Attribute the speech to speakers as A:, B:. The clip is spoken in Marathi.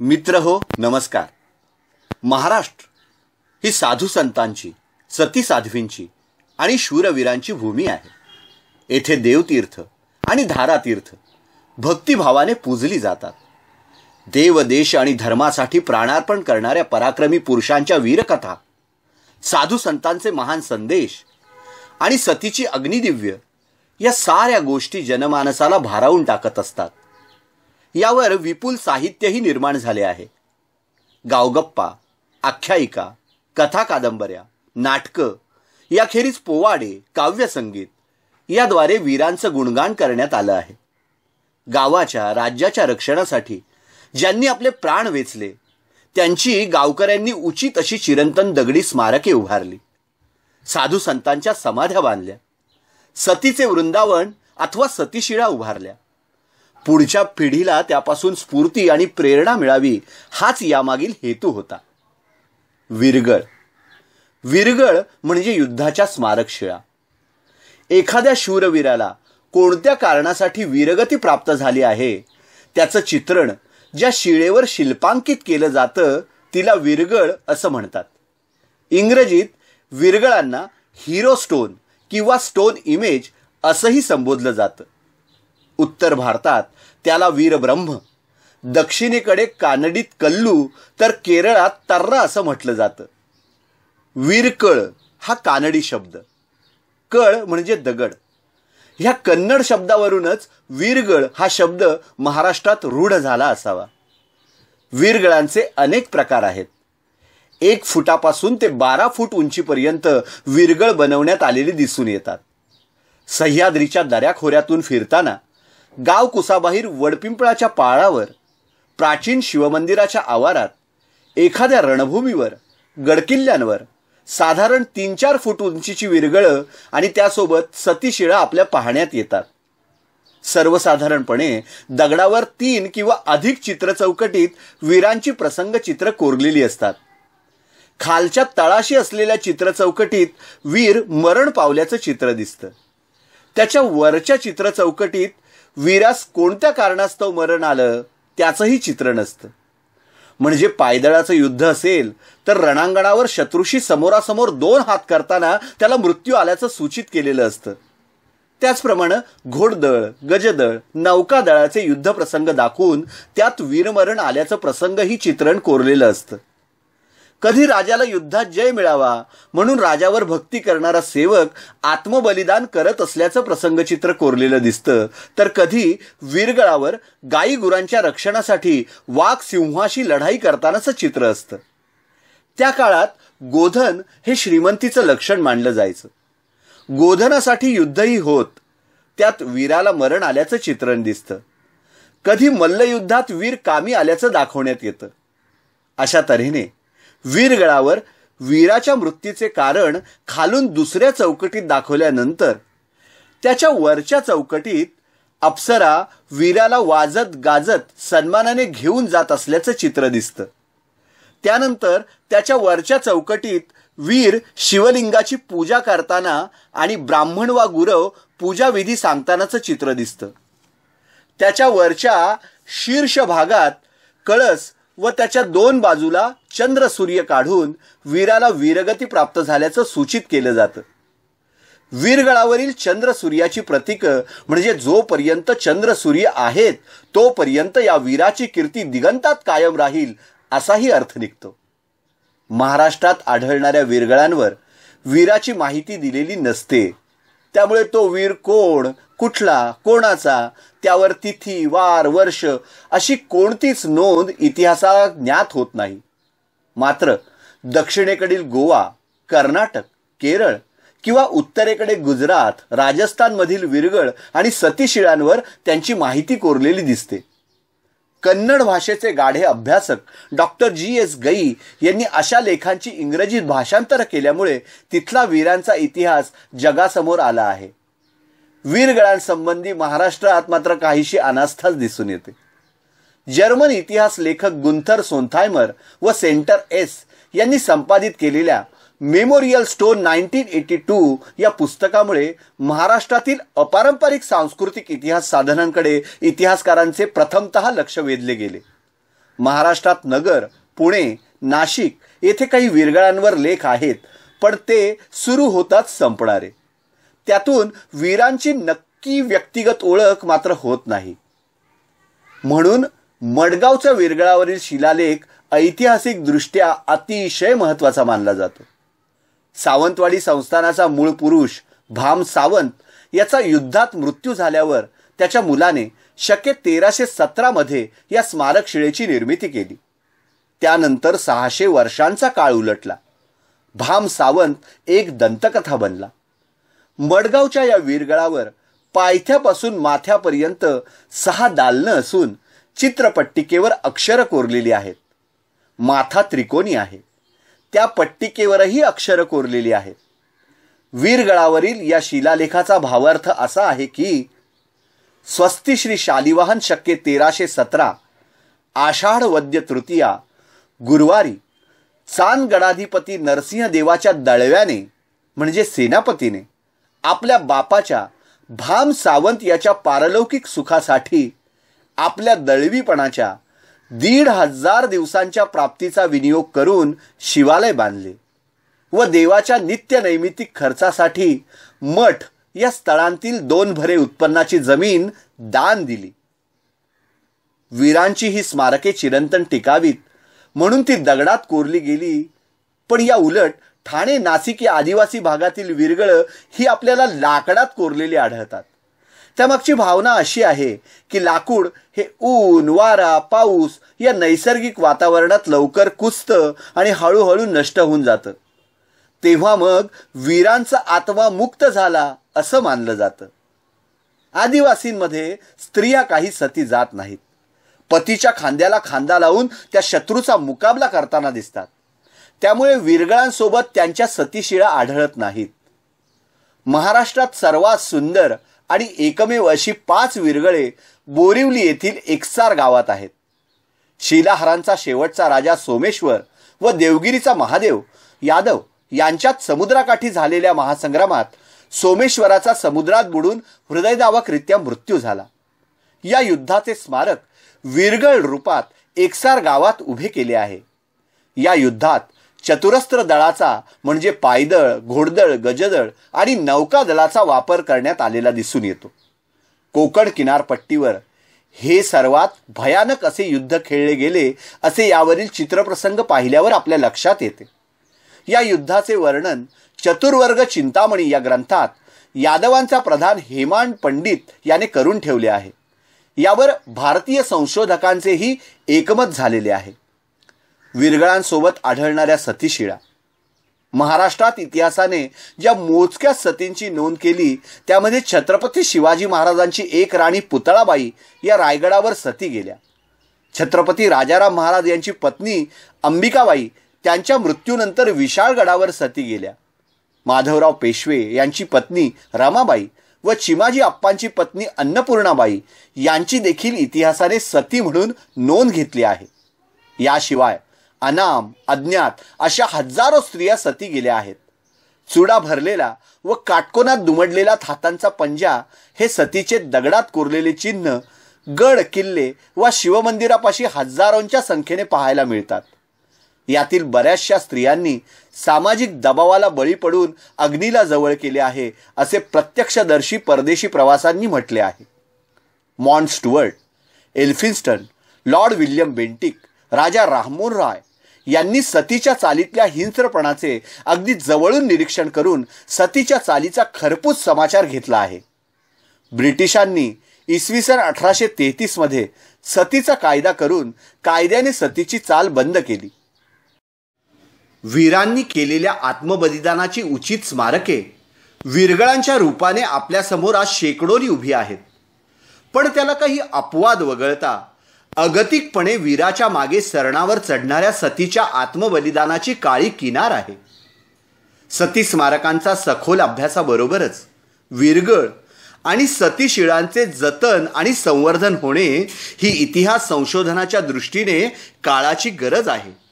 A: मित्र हो नमस्कार महाराष्ट्र ही साधू संतांची सती साध्वींची आणि शूरवीरांची भूमी आहे येथे देवतीर्थ आणि धारातीर्थ भक्तिभावाने पूजली जातात देव देश आणि धर्मासाठी प्राणार्पण करणाऱ्या पराक्रमी पुरुषांच्या वीरकथा साधू संतांचे महान संदेश आणि सतीची अग्निदिव्य या साऱ्या गोष्टी जनमानसाला भारावून टाकत असतात यावर विपुल साहित्यही निर्माण झाले आहे गावगप्पा आख्यायिका कथा कादंबऱ्या नाटकं याखेरीज पोवाडे काव्यसंगीत याद्वारे वीरांचं गुणगान करण्यात आलं आहे गावाच्या राज्याच्या रक्षणासाठी ज्यांनी आपले प्राण वेचले त्यांची गावकऱ्यांनी उचित अशी चिरंतन दगडी स्मारके उभारली साधू संतांच्या समाध्या बांधल्या सतीचे वृंदावन अथवा सतीशिळा उभारल्या पुढच्या पिढीला त्यापासून स्फूर्ती आणि प्रेरणा मिळावी हाच यामागील हेतू होता विरगळ विरगळ म्हणजे युद्धाच्या स्मारकशिळा एखाद्या शूरवीराला कोणत्या कारणासाठी वीरगती प्राप्त झाली आहे त्याचं चित्रण ज्या शिळेवर शिल्पांकित केलं जातं तिला विरगळ असं म्हणतात इंग्रजीत विरगळांना हिरो स्टोन किंवा स्टोन इमेज असंही संबोधलं जातं उत्तर भारतात त्याला वीरब्रह्म दक्षिणेकडे कानडीत कल्लू तर केरळात तर्रा असं म्हटलं जातं वीरकळ हा कानडी शब्द कळ म्हणजे दगड ह्या कन्नड शब्दावरूनच वीरगळ हा शब्द महाराष्ट्रात रूढ झाला असावा वीरगळांचे अनेक प्रकार आहेत एक फुटापासून ते बारा फूट उंचीपर्यंत वीरगळ बनवण्यात आलेली दिसून येतात सह्याद्रीच्या दऱ्याखोऱ्यातून फिरताना गाव कुसाबाहेर वडपिंपळाच्या पाळावर प्राचीन शिवमंदिराच्या आवारात एखाद्या रणभूमीवर गडकिल्ल्यांवर साधारण तीन चार फूट उंचीची विरगळं आणि त्यासोबत सतीशिळा आपल्या पाहण्यात येतात सर्वसाधारणपणे दगडावर तीन किंवा अधिक चित्र चौकटीत वीरांची प्रसंग चित्र कोरलेली असतात खालच्या तळाशी असलेल्या चित्र चौकटीत वीर मरण पावल्याचं चित्र दिसतं त्याच्या वरच्या चित्र चौकटीत वीरास कोणत्या कारणास्तव मरण आलं त्याचंही चित्र नसतं म्हणजे पायदळाचं युद्ध असेल तर रणांगणावर शत्रूशी समोरासमोर दोन हात करताना त्याला मृत्यू आल्याचं सूचित केलेलं असतं त्याचप्रमाणे घोडदळ गजदळ नौकादळाचे युद्ध प्रसंग दाखवून त्यात वीरमरण आल्याचं प्रसंगही चित्रण कोरलेलं असतं कधी राजाला युद्धात जय मिळावा म्हणून राजावर भक्ती करणारा सेवक आत्मबलिदान करत असल्याचं प्रसंगचित्र कोरलेलं दिसतं तर कधी वीरगळावर गाई गुरांच्या रक्षणासाठी वाघ सिंहाशी लढाई करतानाचं चित्र असतं त्या काळात गोधन हे श्रीमंतीचं लक्षण मानलं जायचं गोधनासाठी युद्धही होत त्यात वीराला मरण आल्याचं चित्रण दिसतं कधी मल्लयुद्धात वीर कामी आल्याचं दाखवण्यात येतं अशा तऱ्हेने वीरगळावर वीराच्या मृत्यूचे कारण खालून दुसऱ्या चौकटीत दाखवल्यानंतर त्याच्या वरच्या चौकटीत अप्सरा वीराला वाजत गाजत सन्मानाने घेऊन जात असल्याचं चित्र दिसतं त्यानंतर त्याच्या वरच्या चौकटीत वीर शिवलिंगाची पूजा करताना आणि ब्राह्मण वा गुरव पूजाविधी सांगतानाचं चित्र दिसतं त्याच्या वरच्या शीर्ष भागात कळस व त्याच्या दोन बाजूला चंद्र सूर्य काढून वीराला वीरगती प्राप्त झाल्याचं सूचित केलं जातं वीरगळावरील चंद्र सूर्याची प्रतीक म्हणजे जोपर्यंत चंद्र सूर्य आहेत तोपर्यंत या वीराची कीर्ती दिगंतात कायम राहील असाही अर्थ निघतो महाराष्ट्रात आढळणाऱ्या वीरगळांवर वीराची माहिती दिलेली नसते त्यामुळे तो वीर कोण कुठला कोणाचा त्यावर तिथी वार वर्ष अशी कोणतीच नोंद इतिहासाला ज्ञात होत नाही मात्र दक्षिणेकडील गोवा कर्नाटक केरळ किंवा उत्तरेकडे गुजरात राजस्थानमधील विरगळ आणि सतीशिळांवर त्यांची माहिती कोरलेली दिसते कन्नड भाषेचे गाढे अभ्यासक डॉक्टर जी एस गई यांनी अशा लेखांची इंग्रजीत भाषांतर केल्यामुळे तिथला वीरांचा इतिहास जगासमोर आला आहे वीरगळांसंबंधी महाराष्ट्रात मात्र काहीशी अनास्थाच दिसून येते जर्मन इतिहास लेखक गुंथर सोनथायमर व सेंटर एस यांनी संपादित केलेल्या memorial stone nineteen eighty two या पुस्तकामुळे महाराष्ट्रातील अपारंपरिक सांस्कृतिक इतिहास साधनांकडे इतिहासकारांचे प्रथमत लक्ष वेधले गेले महाराष्ट्रात नगर पुणे नाशिक येथे काही वीरगळांवर लेख आहेत पण ते सुरू होताच संपणारे त्यातून वीरांची नक्की व्यक्तिगत ओळख मात्र होत नाही म्हणून मडगावच्या विरगळावरील शिलालेख ऐतिहासिकदृष्ट्या अतिशय महत्त्वाचा मानला जातो सावंतवाडी संस्थानाचा मूळ पुरुष भाम सावंत याचा युद्धात मृत्यू झाल्यावर त्याच्या मुलाने शके तेराशे सतरामध्ये या स्मारक शिळेची निर्मिती केली त्यानंतर सहाशे वर्षांचा काळ उलटला भाम सावंत एक दंतकथा बनला मडगावच्या या वीरगळावर पायथ्यापासून माथ्यापर्यंत सहा दालनं असून चित्रपट्टिकेवर अक्षरं कोरलेली आहेत माथा त्रिकोणी आहे त्या पट्टिकेवरही अक्षरं कोरलेली आहेत वीरगळावरील या शिलालेखाचा भावार्थ असा आहे की स्वस्ती श्री शालिवाहन शक्के तेराशे सतरा आषाढ वद्य तृतीया गुरुवारी चांद नरसिंह देवाच्या दळव्याने म्हणजे सेनापतीने आपल्या बापाच्या भाम सावंत याच्या पारलौकिक सुखासाठी आपल्या दळवीपणाच्या दीड हजार दिवसांच्या प्राप्तीचा विनियोग करून शिवालय बांधले व देवाच्या नित्य खर्चासाठी मठ या स्थळांतील दोन भरे उत्पन्नाची जमीन दान दिली वीरांची ही स्मारके चिरंतन टिकावीत म्हणून ती दगडात कोरली गेली पण या उलट ठाणे नाशिक या आदिवासी भागातील विरगळं ही आपल्याला लाकडात कोरलेली आढळतात त्यामागची भावना अशी आहे की लाकूड हे ऊन वारा पाऊस या नैसर्गिक वातावरणात लवकर कुसतं आणि हळूहळू नष्ट होऊन जातं तेव्हा मग वीरांचा आत्मा मुक्त झाला असं मानलं जातं आदिवासींमध्ये स्त्रिया काही सती जात नाहीत पतीच्या खांद्याला खांदा लावून त्या शत्रूचा मुकाबला करताना दिसतात त्यामुळे विरगळांसोबत त्यांच्या सतीशिळा आढळत नाहीत महाराष्ट्रात सर्वात सुंदर आणि एकमेव अशी पाच विरगळे बोरिवली येथील एकसार गावात आहेत शिलाहारांचा शेवटचा राजा सोमेश्वर व देवगिरीचा महादेव यादव यांच्यात समुद्राकाठी झालेल्या महासंग्रामात सोमेश्वराचा समुद्रात बुडून हृदयदावकरित्या मृत्यू झाला या युद्धाचे स्मारक विरगळ रूपात एकसार गावात उभे केले आहे या युद्धात चतुरस्त्र दळाचा म्हणजे पायदळ घोडदळ गजदळ आणि नौका दलाचा वापर करण्यात आलेला दिसून येतो कोकण किनारपट्टीवर हे सर्वात भयानक असे युद्ध खेळले गेले असे यावरील चित्रप्रसंग पाहिल्यावर आपल्या लक्षात येते या युद्धाचे वर्णन चतुर्वर्ग चिंतामणी या ग्रंथात यादवांचा प्रधान हेमान पंडित याने करून ठेवले आहे यावर भारतीय संशोधकांचेही एकमत झालेले आहे विरगळांसोबत आढळणाऱ्या सतीशिळा महाराष्ट्रात इतिहासाने ज्या मोजक्या सतींची नोंद केली त्यामध्ये छत्रपती शिवाजी महाराजांची एक राणी पुतळाबाई या रायगडावर सती गेल्या छत्रपती राजाराम महाराज यांची पत्नी अंबिकाबाई त्यांच्या मृत्यूनंतर विशाळगडावर सती गेल्या माधवराव पेशवे यांची पत्नी रमाबाई व चिमाजी आप्पांची पत्नी अन्नपूर्णाबाई यांची देखील इतिहासाने सती म्हणून नोंद घेतली आहे याशिवाय अनाम अज्ञात अशा हजारो स्त्रिया सती गेल्या आहेत चुडा भरलेला व काटकोनात दुमडलेला थातांचा पंजा हे सतीचे दगडात कोरलेले चिन्ह गड किल्ले व शिवमंदिरापाशी हजारोंच्या संख्येने पाहायला मिळतात यातील बऱ्याचशा स्त्रियांनी सामाजिक दबावाला बळी पडून अग्नीला जवळ केले आहे असे प्रत्यक्षदर्शी परदेशी प्रवासांनी म्हटले आहे Mountstuart Elphinstone Lord William Bentinck Raja Rammohan Roy यांनी सतीच्या चालीतल्या हिंस्रपणाचे अगदी जवळून निरीक्षण करून सतीच्या चालीचा खरपूस समाचार घेतला आहे ब्रिटिशांनी इसवी सन अठराशे तेहतीसमध्ये सतीचा कायदा करून कायद्याने सतीची चाल बंद केली वीरांनी केलेल्या आत्मबलिदानाची उचित स्मारके विरगळांच्या रूपाने आपल्यासमोर आज शेकडोनी उभी आहेत पण त्याला काही अपवाद वगळता अगतिकपणे वीराच्या मागे सरणावर चढणाऱ्या सतीच्या आत्मबलिदानाची काळी किनार आहे सती स्मारकांचा सखोल अभ्यासाबरोबरच विरगळ आणि सतीशिळांचे जतन आणि संवर्धन होणे ही इतिहास संशोधनाच्या दृष्टीने काळाची गरज आहे